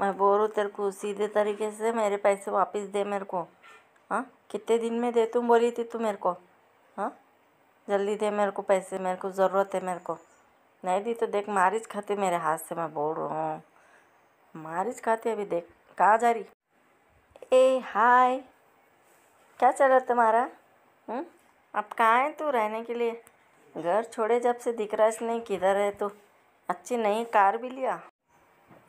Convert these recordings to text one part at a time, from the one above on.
मैं बोल रहा हूँ तेरे को सीधे तरीके से मेरे पैसे वापस दे मेरे को हाँ कितने दिन में दे तुम बोली थी तू मेरे को हाँ जल्दी दे मेरे को पैसे मेरे को ज़रूरत है मेरे को नहीं दी तो देख मारिज खाते मेरे हाथ से मैं बोल रहा हूँ मारिज खाते अभी देख कहाँ जा रही ए हाय क्या चल रहा तुम्हारा हुँ? हम्म? अब कहाँ है तू रहने के लिए घर छोड़े जब से दिख रहा है नहीं किधर है तू अच्छी नई कार भी लिया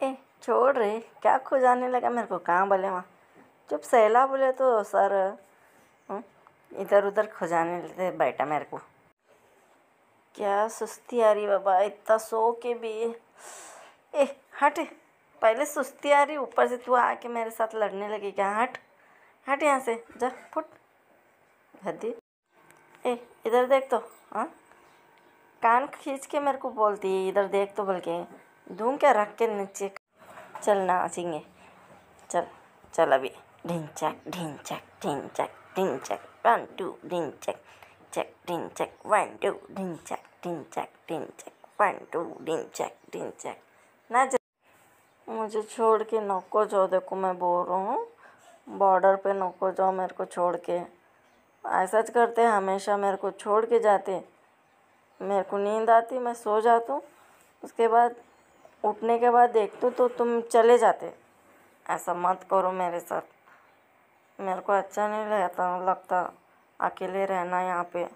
ए छोड़ रे क्या खुजाने लगा मेरे को कहाँ बोले वहाँ जब सहला बोले तो सर हम्म, इधर उधर खुजाने लेते बैठा मेरे को क्या सुस्ती आ रही बाबा इतना सो के भी ए हट पहले सुस्ती आ रही ऊपर से तू आके मेरे साथ लड़ने लगी क्या हट हट यहाँ से जा फुट हदी ए इधर देख तो हाँ कान खींच के मेरे को बोलती है इधर देख तो बोल के दूँ क्या रख के नीचे चलना चाहिए चल चल अभी ढिंचक ढिंचक ढिंचक ढिंचक वन टू ढिंचक चक ढिंचक वन टू ढिंचक ढिंचक ढिंचक वन टू ढिंचक ढिंचक ना मुझे छोड़ के नको जाओ देखो मैं बोल रहा हूँ बॉर्डर पे नको जाओ मेरे को छोड़ के ऐसा करते हमेशा मेरे को छोड़ के जाते मेरे को नींद आती मैं सो जाता हूँ उसके बाद उठने के बाद देखते तो तुम चले जाते ऐसा मत करो मेरे साथ मेरे को अच्छा नहीं लगता लगता अकेले रहना यहाँ पे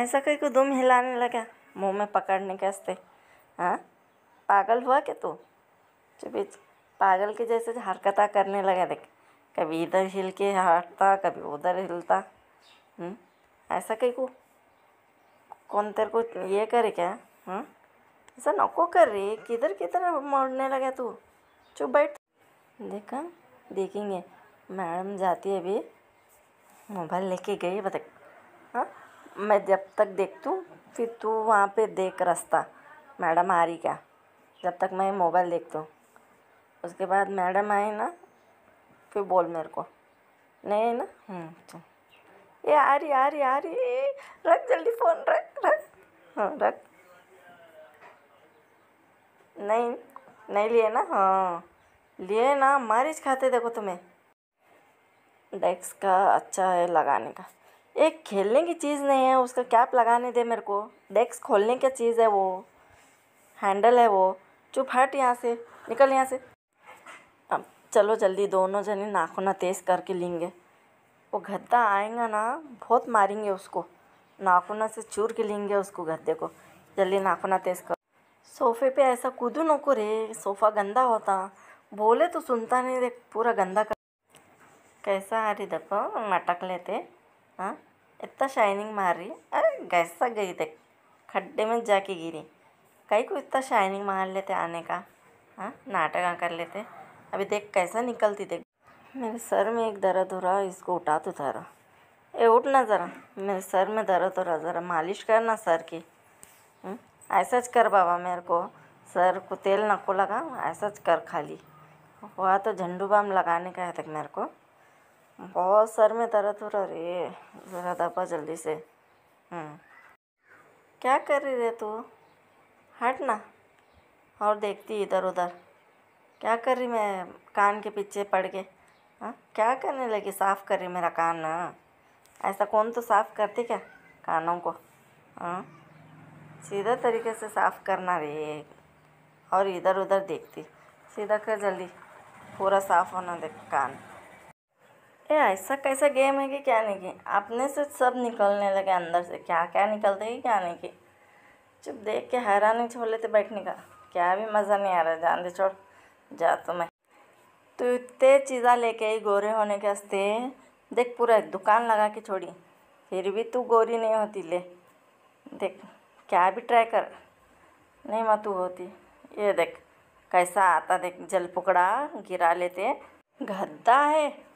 ऐसा कहीं को दुम हिलाने लगा मुंह में पकड़ने के हंसते हाँ पागल हुआ क्या तू चुप पागल के जैसे हरकता करने लगा देख कभी इधर हिल के हटता कभी उधर हिलता हम्म? ऐसा कहीं को कौन तेरे को ये करे क्या हाँ ऐसा नको कर रे किधर किधर मोड़ने लगा तू चुप बैठ देखा देखेंगे मैडम जाती है अभी मोबाइल लेके गई बता हाँ मैं जब तक देख तू फिर तू वहाँ पे देख रास्ता मैडम आ रही क्या जब तक मैं मोबाइल देखता हूँ उसके बाद मैडम आई ना फिर बोल मेरे को नहीं ना तो ये आ रही आ रही आ रही रख जल्दी फ़ोन रख रख हाँ रख नहीं नहीं लिए ना हाँ लिए ना मारिच खाते देखो तुम्हें डेस्क का अच्छा है लगाने का एक खेलने की चीज़ नहीं है उसका कैप लगाने दे मेरे को डेस्क खोलने की चीज़ है वो हैंडल है वो चुप हट यहाँ से निकल यहाँ से अब चलो जल्दी दोनों जने नाखूना तेज़ करके लेंगे वो गद्दा आएगा ना बहुत मारेंगे उसको नाखूना से चूर के लेंगे उसको गद्दे को जल्दी नाखूना तेज़ कर सोफ़े पे ऐसा कूदू नको रे सोफ़ा गंदा होता बोले तो सुनता नहीं देख पूरा गंदा कर कैसा आ रही देखो मटक लेते हाँ इतना शाइनिंग मार रही अरे कैसा गई देख खड्डे में जाके गिरी कहीं को इतना शाइनिंग मार लेते आने का हाँ नाटक हाँ कर लेते अभी देख कैसा निकलती देख मेरे सर में एक दर्द हो रहा इसको उठा तो धरा ए उठ ना ज़रा मेरे सर में दर्द हो रहा ज़रा मालिश करना सर की ऐसा कर बाबा मेरे को सर को तेल नको लगा ऐसा कर खाली वह तो झंडू बाम लगाने का है तक मेरे को बहुत सर में दर्द हो रहा रे ज़रा दबा जल्दी से हम्म। क्या कर रही रे तू हट ना और देखती इधर उधर क्या कर रही मैं कान के पीछे पड़ के हाँ क्या करने लगी साफ़ कर रही मेरा कान हाँ। ऐसा कौन तो साफ़ करती क्या कानों को हाँ सीधा तरीके से साफ़ करना रे और इधर उधर देखती सीधा कर जल्दी पूरा साफ़ होना देख कान ये ऐसा कैसा गेम है कि क्या नहीं कि अपने से सब निकलने लगे अंदर से क्या क्या निकलते हैं क्या नहीं कि चुप देख के हैरानी छोड़ लेते बैठने का क्या भी मज़ा नहीं आ रहा जान दे छोड़ जा तो मैं तो इतने चीज़ा लेके ही गोरे होने के हंसते देख पूरा दुकान लगा के छोड़ी फिर भी तू गोरी नहीं होती ले देख क्या भी ट्राई कर नहीं मतू होती ये देख कैसा आता देख जल पकड़ा गिरा लेते गद्दा है